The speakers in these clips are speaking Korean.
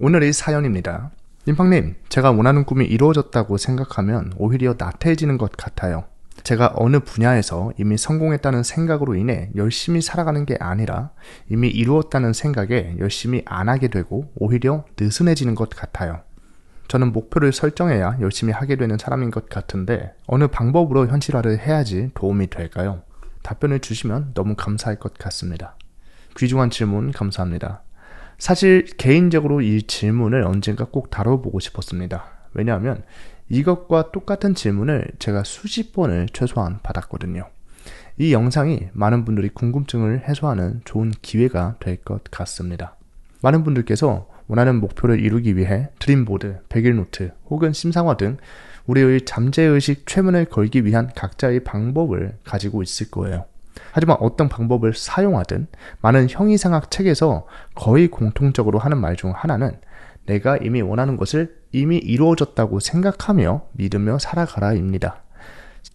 오늘의 사연입니다. 임팡님 제가 원하는 꿈이 이루어졌다고 생각하면 오히려 나태해지는 것 같아요. 제가 어느 분야에서 이미 성공했다는 생각으로 인해 열심히 살아가는 게 아니라 이미 이루었다는 생각에 열심히 안 하게 되고 오히려 느슨해지는 것 같아요. 저는 목표를 설정해야 열심히 하게 되는 사람인 것 같은데 어느 방법으로 현실화를 해야지 도움이 될까요? 답변을 주시면 너무 감사할 것 같습니다. 귀중한 질문 감사합니다. 사실 개인적으로 이 질문을 언젠가 꼭 다뤄보고 싶었습니다. 왜냐하면 이것과 똑같은 질문을 제가 수십 번을 최소한 받았거든요. 이 영상이 많은 분들이 궁금증을 해소하는 좋은 기회가 될 것 같습니다. 많은 분들께서 원하는 목표를 이루기 위해 드림보드, 백일노트 혹은 심상화 등 우리의 잠재의식 최면을 걸기 위한 각자의 방법을 가지고 있을 거예요. 하지만 어떤 방법을 사용하든 많은 형이상학 책에서 거의 공통적으로 하는 말 중 하나는 내가 이미 원하는 것을 이미 이루어졌다고 생각하며 믿으며 살아가라입니다.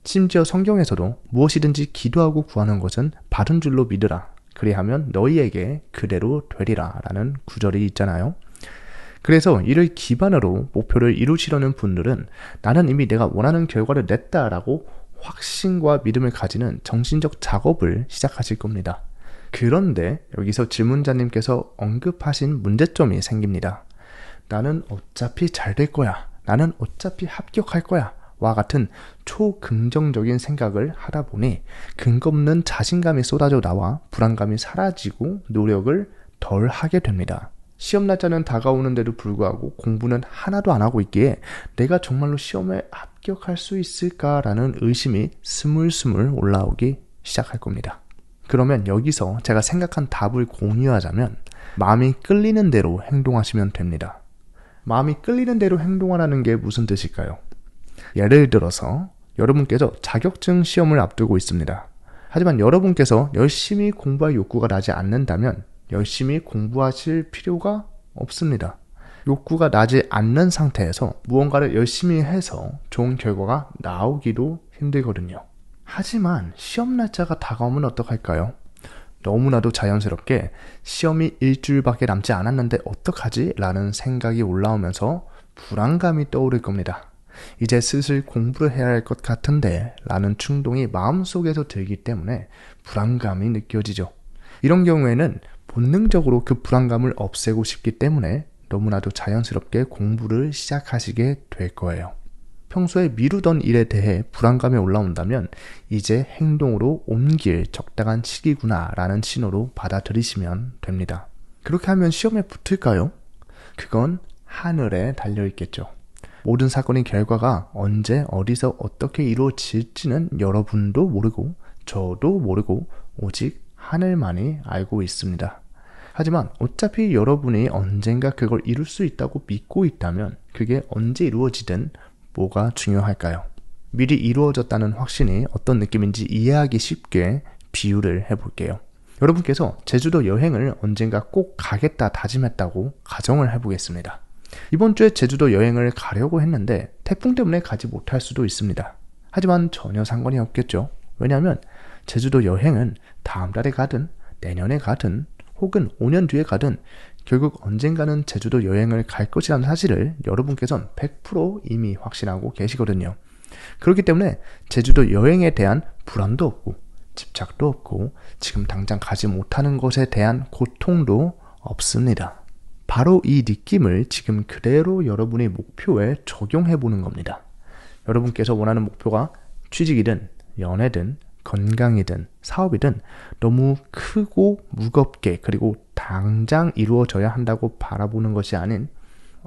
심지어 성경에서도 무엇이든지 기도하고 구하는 것은 받은 줄로 믿으라. 그리하면 너희에게 그대로 되리라. 라는 구절이 있잖아요. 그래서 이를 기반으로 목표를 이루시려는 분들은 나는 이미 내가 원하는 결과를 냈다라고 확신과 믿음을 가지는 정신적 작업을 시작하실 겁니다. 그런데 여기서 질문자님께서 언급하신 문제점이 생깁니다. 나는 어차피 잘 될 거야. 나는 어차피 합격할 거야. 와 같은 초긍정적인 생각을 하다 보니 근거 없는 자신감이 쏟아져 나와 불안감이 사라지고 노력을 덜 하게 됩니다. 시험 날짜는 다가오는데도 불구하고 공부는 하나도 안 하고 있기에 내가 정말로 시험에 합격할 수 있을까라는 의심이 스물스물 올라오기 시작할 겁니다. 그러면 여기서 제가 생각한 답을 공유하자면 마음이 끌리는 대로 행동하시면 됩니다. 마음이 끌리는 대로 행동하라는 게 무슨 뜻일까요? 예를 들어서 여러분께서 자격증 시험을 앞두고 있습니다. 하지만 여러분께서 열심히 공부할 욕구가 나지 않는다면 열심히 공부하실 필요가 없습니다. 욕구가 나지 않는 상태에서 무언가를 열심히 해서 좋은 결과가 나오기도 힘들거든요. 하지만 시험 날짜가 다가오면 어떡할까요? 너무나도 자연스럽게 시험이 일주일밖에 남지 않았는데 어떡하지? 라는 생각이 올라오면서 불안감이 떠오를 겁니다. 이제 슬슬 공부를 해야 할 것 같은데 라는 충동이 마음속에서 들기 때문에 불안감이 느껴지죠. 이런 경우에는 본능적으로 그 불안감을 없애고 싶기 때문에 너무나도 자연스럽게 공부를 시작하시게 될 거예요. 평소에 미루던 일에 대해 불안감이 올라온다면 이제 행동으로 옮길 적당한 시기구나 라는 신호로 받아들이시면 됩니다. 그렇게 하면 시험에 붙을까요? 그건 하늘에 달려있겠죠. 모든 사건의 결과가 언제 어디서 어떻게 이루어질지는 여러분도 모르고 저도 모르고 오직 하늘만이 알고 있습니다. 하지만 어차피 여러분이 언젠가 그걸 이룰 수 있다고 믿고 있다면 그게 언제 이루어지든 뭐가 중요할까요? 미리 이루어졌다는 확신이 어떤 느낌인지 이해하기 쉽게 비유를 해볼게요. 여러분께서 제주도 여행을 언젠가 꼭 가겠다 다짐했다고 가정을 해보겠습니다. 이번 주에 제주도 여행을 가려고 했는데 태풍 때문에 가지 못할 수도 있습니다. 하지만 전혀 상관이 없겠죠. 왜냐하면 제주도 여행은 다음 달에 가든 내년에 가든 혹은 5년 뒤에 가든 결국 언젠가는 제주도 여행을 갈 것이라는 사실을 여러분께서는 100% 이미 확신하고 계시거든요. 그렇기 때문에 제주도 여행에 대한 불안도 없고 집착도 없고 지금 당장 가지 못하는 것에 대한 고통도 없습니다. 바로 이 느낌을 지금 그대로 여러분의 목표에 적용해 보는 겁니다. 여러분께서 원하는 목표가 취직이든 연애든 건강이든 사업이든 너무 크고 무겁게 그리고 당장 이루어져야 한다고 바라보는 것이 아닌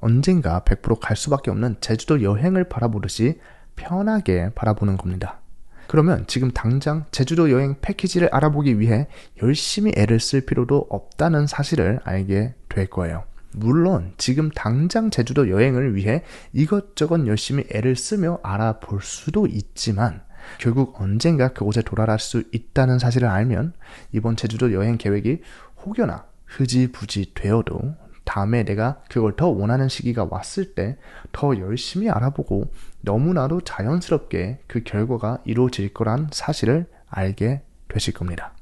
언젠가 100%갈 수밖에 없는 제주도 여행을 바라보듯이 편하게 바라보는 겁니다. 그러면 지금 당장 제주도 여행 패키지를 알아보기 위해 열심히 애를 쓸 필요도 없다는 사실을 알게 될 거예요. 물론 지금 당장 제주도 여행을 위해 이것저것 열심히 애를 쓰며 알아볼 수도 있지만 결국 언젠가 그곳에 돌아갈 수 있다는 사실을 알면 이번 제주도 여행 계획이 혹여나 흐지부지 되어도 다음에 내가 그걸 더 원하는 시기가 왔을 때 더 열심히 알아보고 너무나도 자연스럽게 그 결과가 이루어질 거란 사실을 알게 되실 겁니다.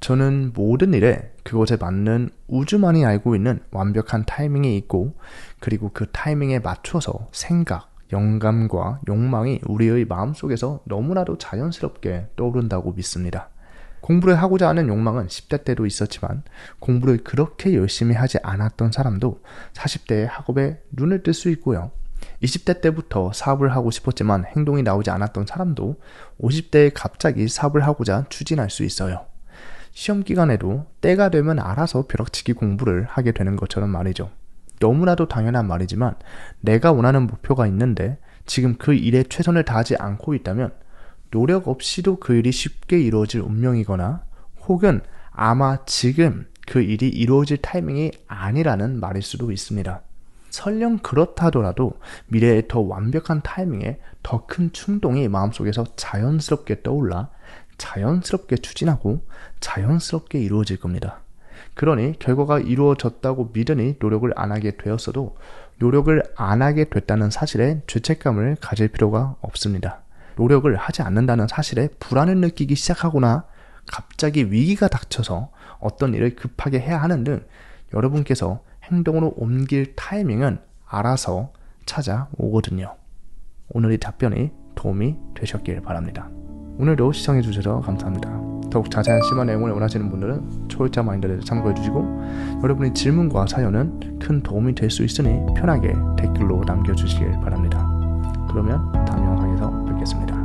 저는 모든 일에 그곳에 맞는 우주만이 알고 있는 완벽한 타이밍이 있고 그리고 그 타이밍에 맞춰서 생각, 영감과 욕망이 우리의 마음속에서 너무나도 자연스럽게 떠오른다고 믿습니다. 공부를 하고자 하는 욕망은 10대 때도 있었지만 공부를 그렇게 열심히 하지 않았던 사람도 40대의 학업에 눈을 뜰 수 있고요. 20대 때부터 사업을 하고 싶었지만 행동이 나오지 않았던 사람도 50대에 갑자기 사업을 하고자 추진할 수 있어요. 시험 기간에도 때가 되면 알아서 벼락치기 공부를 하게 되는 것처럼 말이죠. 너무나도 당연한 말이지만 내가 원하는 목표가 있는데 지금 그 일에 최선을 다하지 않고 있다면 노력 없이도 그 일이 쉽게 이루어질 운명이거나 혹은 아마 지금 그 일이 이루어질 타이밍이 아니라는 말일 수도 있습니다. 설령 그렇다더라도 미래의 더 완벽한 타이밍에 더 큰 충동이 마음속에서 자연스럽게 떠올라 자연스럽게 추진하고 자연스럽게 이루어질 겁니다. 그러니 결과가 이루어졌다고 믿으니 노력을 안 하게 되었어도 노력을 안 하게 됐다는 사실에 죄책감을 가질 필요가 없습니다. 노력을 하지 않는다는 사실에 불안을 느끼기 시작하거나 갑자기 위기가 닥쳐서 어떤 일을 급하게 해야 하는 등 여러분께서 행동으로 옮길 타이밍은 알아서 찾아오거든요. 오늘의 답변이 도움이 되셨길 바랍니다. 오늘도 시청해주셔서 감사합니다. 더욱 자세한 심화 내용을 원하시는 분들은 초월자 마인드를 참고해 주시고 여러분의 질문과 사연은 큰 도움이 될 수 있으니 편하게 댓글로 남겨주시길 바랍니다. 그러면 다음 영상에서 뵙겠습니다.